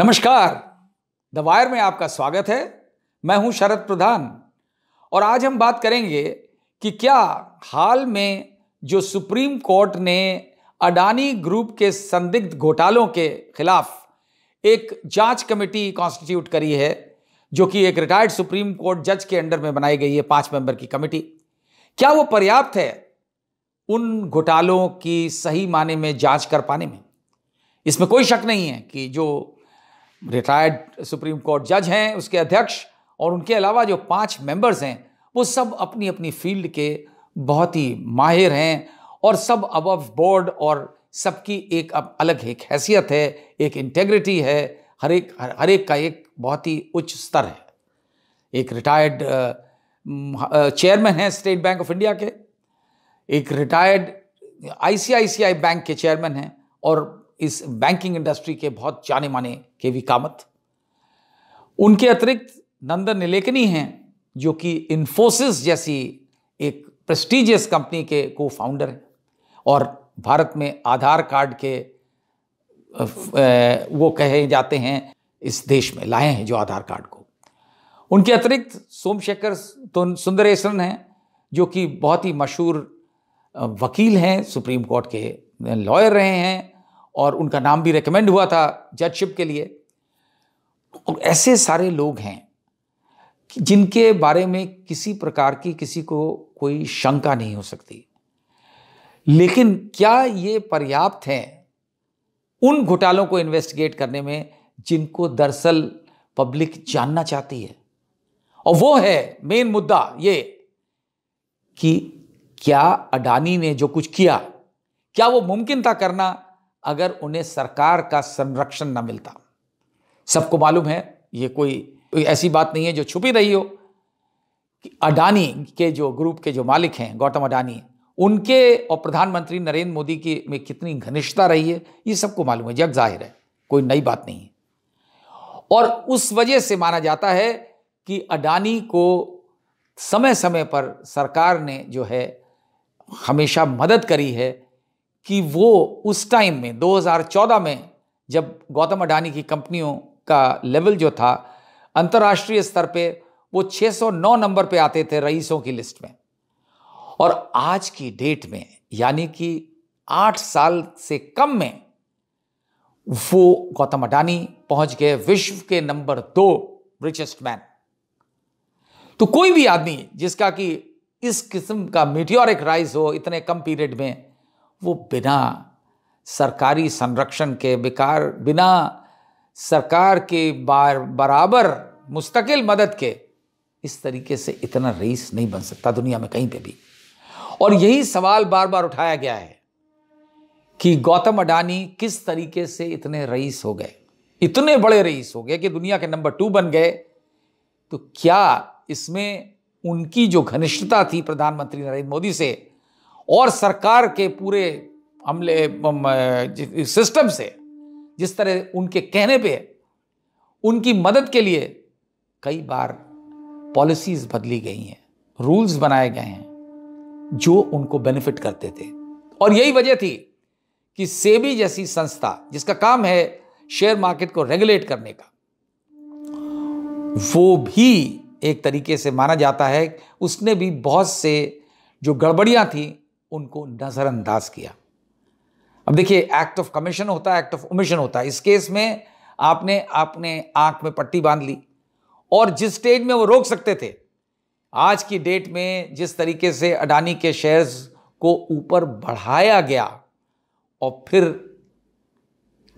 नमस्कार the wire में आपका स्वागत है मैं हूं शरद प्रधान और आज हम बात करेंगे कि क्या हाल में जो सुप्रीम कोर्ट ने अडानी ग्रुप के संदिग्ध घोटालों के खिलाफ एक जांच कमेटी कॉन्स्टिट्यूट करी है जो कि एक रिटायर्ड सुप्रीम कोर्ट जज के अंडर में बनाई गई है पांच मेंबर की कमेटी क्या वो पर्याप्त है उन घोटालों की सही माने में जांच कर पाने में इसमें कोई शक नहीं है कि जो रिटायर्ड सुप्रीम कोर्ट जज हैं उसके अध्यक्ष और उनके अलावा जो पांच मेंबर्स हैं वो सब अपनी अपनी फील्ड के बहुत ही माहिर हैं और सब अब बोर्ड और सबकी एक अब अलग एक हैसियत है एक इंटेग्रिटी है हर एक हर, हर एक का एक बहुत ही उच्च स्तर है एक रिटायर्ड चेयरमैन है स्टेट बैंक ऑफ इंडिया के एक रिटायर्ड आईसीआईसीआई बैंक के चेयरमैन हैं और इस बैंकिंग इंडस्ट्री के बहुत जाने माने के वी कामत उनके अतिरिक्त नंदन निलेकनी हैं जो कि इन्फोसिस जैसी एक प्रेस्टिजियस कंपनी के को फाउंडर हैं और भारत में आधार कार्ड के वो कहे जाते हैं इस देश में लाए हैं जो आधार कार्ड को उनके अतिरिक्त सोमशेखर सुंदरेशन हैं जो कि बहुत ही मशहूर वकील हैं सुप्रीम कोर्ट के लॉयर रहे हैं और उनका नाम भी रिकमेंड हुआ था जजशिप के लिए और ऐसे सारे लोग हैं जिनके बारे में किसी प्रकार की किसी को कोई शंका नहीं हो सकती लेकिन क्या ये पर्याप्त हैं उन घोटालों को इन्वेस्टिगेट करने में जिनको दरअसल पब्लिक जानना चाहती है और वो है मेन मुद्दा ये कि क्या अडानी ने जो कुछ किया क्या वो मुमकिन था करना अगर उन्हें सरकार का संरक्षण न मिलता सबको मालूम है ये कोई ऐसी बात नहीं है जो छुपी रही हो कि अडानी के जो ग्रुप के जो मालिक हैं गौतम अडानी उनके और प्रधानमंत्री नरेंद्र मोदी की में कितनी घनिष्ठता रही है ये सबको मालूम है जग जाहिर है कोई नई बात नहीं है और उस वजह से माना जाता है कि अडानी को समय समय पर सरकार ने जो है हमेशा मदद करी है कि वो उस टाइम में 2014 में जब गौतम अडानी की कंपनियों का लेवल जो था अंतर्राष्ट्रीय स्तर पे वो 609 नंबर पे आते थे रईसों की लिस्ट में और आज की डेट में यानी कि आठ साल से कम में वो गौतम अडानी पहुंच गए विश्व के नंबर दो रिचेस्ट मैन तो कोई भी आदमी जिसका कि इस किस्म का मीटियोरिक राइज हो इतने कम पीरियड में वो बिना सरकारी संरक्षण के बेकार बिना सरकार के बार बराबर मुस्तकिल मदद के इस तरीके से इतना रईस नहीं बन सकता दुनिया में कहीं पे भी और यही सवाल बार बार उठाया गया है कि गौतम अडानी किस तरीके से इतने रईस हो गए इतने बड़े रईस हो गए कि दुनिया के नंबर टू बन गए तो क्या इसमें उनकी जो घनिष्ठता थी प्रधानमंत्री नरेंद्र मोदी से और सरकार के पूरे हमले सिस्टम से जिस तरह उनके कहने पे उनकी मदद के लिए कई बार पॉलिसीज बदली गई हैं रूल्स बनाए गए हैं जो उनको बेनिफिट करते थे और यही वजह थी कि सेबी जैसी संस्था जिसका काम है शेयर मार्केट को रेगुलेट करने का वो भी एक तरीके से माना जाता है उसने भी बहुत से जो गड़बड़ियां थी उनको नज़रअंदाज किया अब देखिए एक्ट ऑफ कमीशन होता है एक्ट ऑफ उमिशन होता है इस केस में आपने आपने आंख में पट्टी बांध ली और जिस स्टेज में वो रोक सकते थे आज की डेट में जिस तरीके से अडानी के शेयर्स को ऊपर बढ़ाया गया और फिर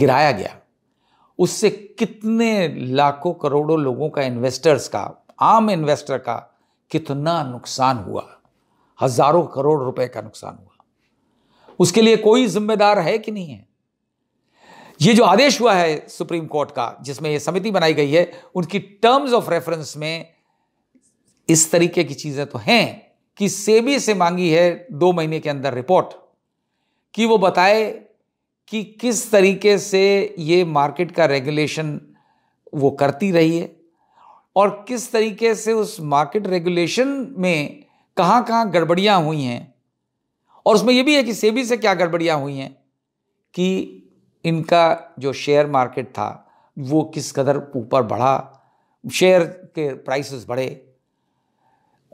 गिराया गया उससे कितने लाखों करोड़ों लोगों का इन्वेस्टर्स का आम इन्वेस्टर का कितना नुकसान हुआ हजारों करोड़ रुपए का नुकसान हुआ उसके लिए कोई जिम्मेदार है कि नहीं है ये जो आदेश हुआ है सुप्रीम कोर्ट का जिसमें ये समिति बनाई गई है उनकी टर्म्स ऑफ रेफरेंस में इस तरीके की चीजें तो हैं कि सेबी से मांगी है दो महीने के अंदर रिपोर्ट कि वो बताए कि किस तरीके से ये मार्केट का रेगुलेशन वो करती रही है और किस तरीके से उस मार्केट रेगुलेशन में कहाँ कहाँ गड़बड़ियाँ हुई हैं और उसमें यह भी है कि सेबी से क्या गड़बड़ियाँ हुई हैं कि इनका जो शेयर मार्केट था वो किस कदर ऊपर बढ़ा शेयर के प्राइसेस बढ़े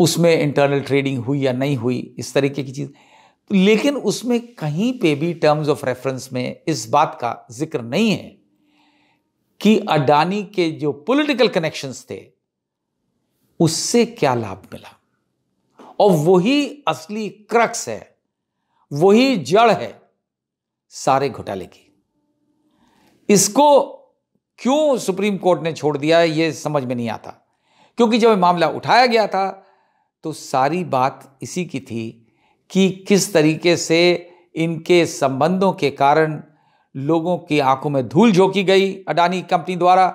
उसमें इंटरनल ट्रेडिंग हुई या नहीं हुई इस तरीके की चीज़ लेकिन उसमें कहीं पे भी टर्म्स ऑफ रेफरेंस में इस बात का जिक्र नहीं है कि अडानी के जो पॉलिटिकल कनेक्शंस थे उससे क्या लाभ मिला और वही असली क्रक्स है वही जड़ है सारे घोटाले की इसको क्यों सुप्रीम कोर्ट ने छोड़ दिया ये समझ में नहीं आता क्योंकि जब मामला उठाया गया था तो सारी बात इसी की थी कि किस तरीके से इनके संबंधों के कारण लोगों की आंखों में धूल झोंकी गई अडानी कंपनी द्वारा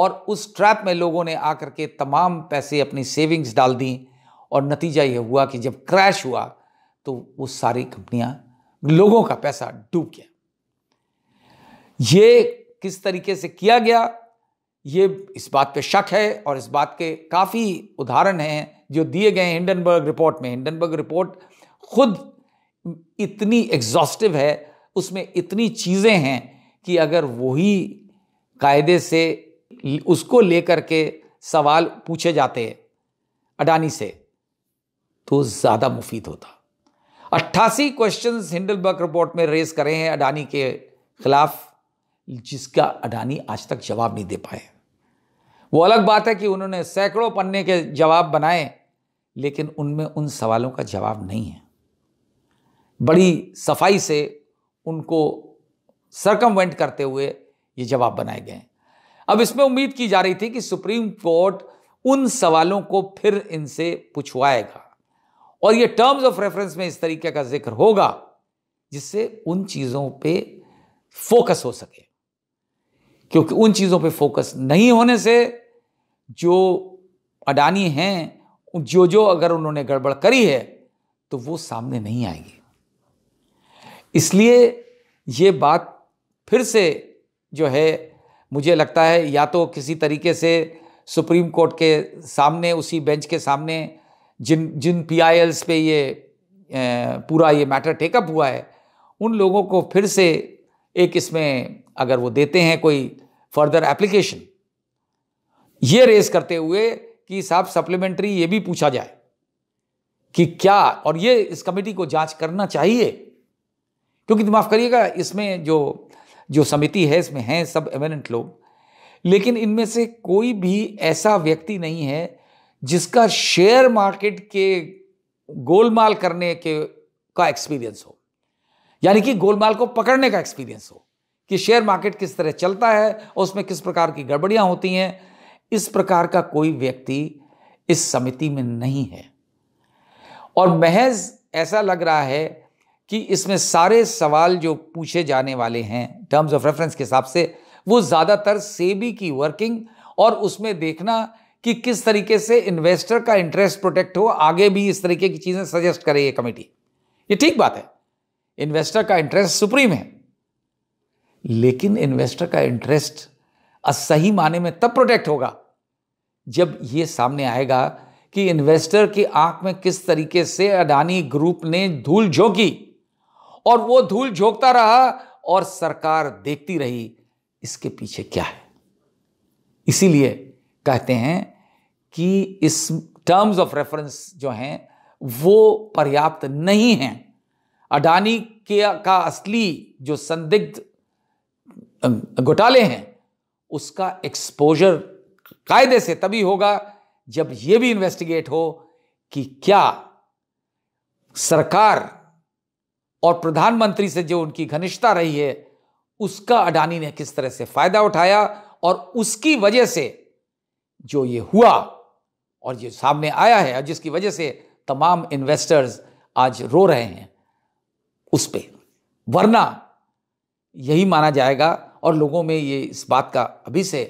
और उस ट्रैप में लोगों ने आकर के तमाम पैसे अपनी सेविंग्स डाल दी और नतीजा यह हुआ कि जब क्रैश हुआ तो वो सारी कंपनियां लोगों का पैसा डूब गया ये किस तरीके से किया गया ये इस बात पे शक है और इस बात के काफ़ी उदाहरण हैं जो दिए गए हिंडनबर्ग रिपोर्ट में हिंडनबर्ग रिपोर्ट खुद इतनी एग्जॉस्टिव है उसमें इतनी चीज़ें हैं कि अगर वही कायदे से उसको लेकर के सवाल पूछे जाते हैं अडानी से तो ज़्यादा मुफीद होता अट्ठासी क्वेश्चन हिंडलबर्ग रिपोर्ट में रेस करे हैं अडानी के खिलाफ जिसका अडानी आज तक जवाब नहीं दे पाए वो अलग बात है कि उन्होंने सैकड़ों पन्ने के जवाब बनाए लेकिन उनमें उन सवालों का जवाब नहीं है बड़ी सफाई से उनको सरकमवेंट करते हुए ये जवाब बनाए गए अब इसमें उम्मीद की जा रही थी कि सुप्रीम कोर्ट उन सवालों को फिर इनसे पूछवाएगा और ये टर्म्स ऑफ रेफरेंस में इस तरीके का जिक्र होगा जिससे उन चीज़ों पे फोकस हो सके क्योंकि उन चीज़ों पे फोकस नहीं होने से जो अडानी हैं जो जो अगर उन्होंने गड़बड़ करी है तो वो सामने नहीं आएगी इसलिए ये बात फिर से जो है मुझे लगता है या तो किसी तरीके से सुप्रीम कोर्ट के सामने उसी बेंच के सामने जिन जिन पी पे ये पूरा ये मैटर टेकअप हुआ है उन लोगों को फिर से एक इसमें अगर वो देते हैं कोई फर्दर एप्लीकेशन ये रेस करते हुए कि साहब सप्लीमेंट्री ये भी पूछा जाए कि क्या और ये इस कमेटी को जांच करना चाहिए क्योंकि माफ़ करिएगा इसमें जो जो समिति है इसमें हैं सब एमिनेंट लोग लेकिन इनमें से कोई भी ऐसा व्यक्ति नहीं है जिसका शेयर मार्केट के गोलमाल करने के का एक्सपीरियंस हो यानी कि गोलमाल को पकड़ने का एक्सपीरियंस हो कि शेयर मार्केट किस तरह चलता है और उसमें किस प्रकार की गड़बड़ियां होती हैं इस प्रकार का कोई व्यक्ति इस समिति में नहीं है और महज ऐसा लग रहा है कि इसमें सारे सवाल जो पूछे जाने वाले हैं टर्म्स ऑफ रेफरेंस के हिसाब से वो ज़्यादातर सेबी की वर्किंग और उसमें देखना कि किस तरीके से इन्वेस्टर का इंटरेस्ट प्रोटेक्ट हो आगे भी इस तरीके की चीज़ें सजेस्ट करे ये कमेटी ये ठीक बात है इन्वेस्टर का इंटरेस्ट सुप्रीम है लेकिन इन्वेस्टर का इंटरेस्ट सही माने में तब प्रोटेक्ट होगा जब ये सामने आएगा कि इन्वेस्टर की आंख में किस तरीके से अडानी ग्रुप ने धूल झोंकी और वो धूल झोंकता रहा और सरकार देखती रही इसके पीछे क्या है इसीलिए कहते हैं कि इस टर्म्स ऑफ रेफरेंस जो हैं वो पर्याप्त नहीं हैं अडानी के का असली जो संदिग्ध घोटाले हैं उसका एक्सपोजर कायदे से तभी होगा जब ये भी इन्वेस्टिगेट हो कि क्या सरकार और प्रधानमंत्री से जो उनकी घनिष्ठता रही है उसका अडानी ने किस तरह से फायदा उठाया और उसकी वजह से जो ये हुआ और ये सामने आया है जिसकी वजह से तमाम इन्वेस्टर्स आज रो रहे हैं उस पर वरना यही माना जाएगा और लोगों में ये इस बात का अभी से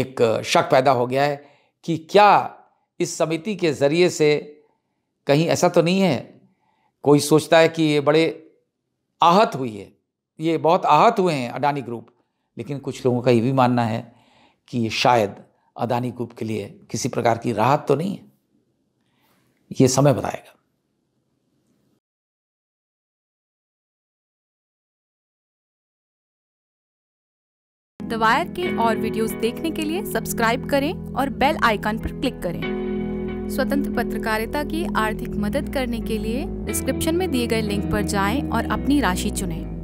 एक शक पैदा हो गया है कि क्या इस समिति के ज़रिए से कहीं ऐसा तो नहीं है कोई सोचता है कि ये बड़े आहत हुई है ये बहुत आहत हुए हैं अडानी ग्रुप लेकिन कुछ लोगों का ये भी मानना है कि ये शायद अदानी ग्रुप के लिए किसी प्रकार की राहत तो नहीं है ये समय बताएगा दवायर के और वीडियोस देखने के लिए सब्सक्राइब करें और बेल आइकन पर क्लिक करें स्वतंत्र पत्रकारिता की आर्थिक मदद करने के लिए डिस्क्रिप्शन में दिए गए लिंक पर जाएं और अपनी राशि चुनें